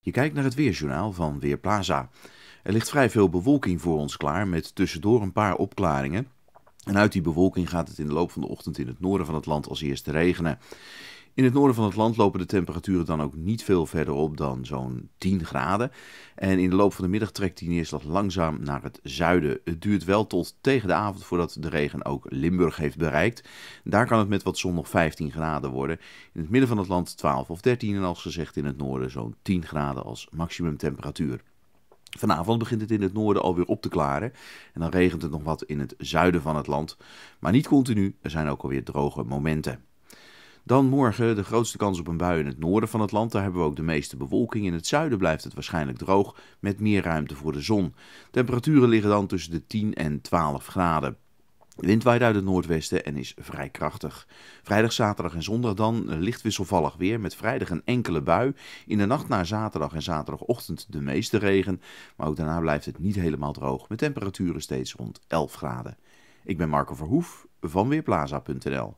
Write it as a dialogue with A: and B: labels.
A: Je kijkt naar het weerjournaal van Weerplaza. Er ligt vrij veel bewolking voor ons klaar met tussendoor een paar opklaringen. En uit die bewolking gaat het in de loop van de ochtend in het noorden van het land als eerste regenen. In het noorden van het land lopen de temperaturen dan ook niet veel verder op dan zo'n 10 graden. En in de loop van de middag trekt die neerslag langzaam naar het zuiden. Het duurt wel tot tegen de avond voordat de regen ook Limburg heeft bereikt. Daar kan het met wat zon nog 15 graden worden. In het midden van het land 12 of 13 en als gezegd in het noorden zo'n 10 graden als maximumtemperatuur. Vanavond begint het in het noorden alweer op te klaren. En dan regent het nog wat in het zuiden van het land. Maar niet continu, er zijn ook alweer droge momenten. Dan morgen de grootste kans op een bui in het noorden van het land. Daar hebben we ook de meeste bewolking. In het zuiden blijft het waarschijnlijk droog met meer ruimte voor de zon. Temperaturen liggen dan tussen de 10 en 12 graden. wind waait uit het noordwesten en is vrij krachtig. Vrijdag, zaterdag en zondag dan licht wisselvallig weer met vrijdag een enkele bui. In de nacht naar zaterdag en zaterdagochtend de meeste regen. Maar ook daarna blijft het niet helemaal droog met temperaturen steeds rond 11 graden. Ik ben Marco Verhoef van Weerplaza.nl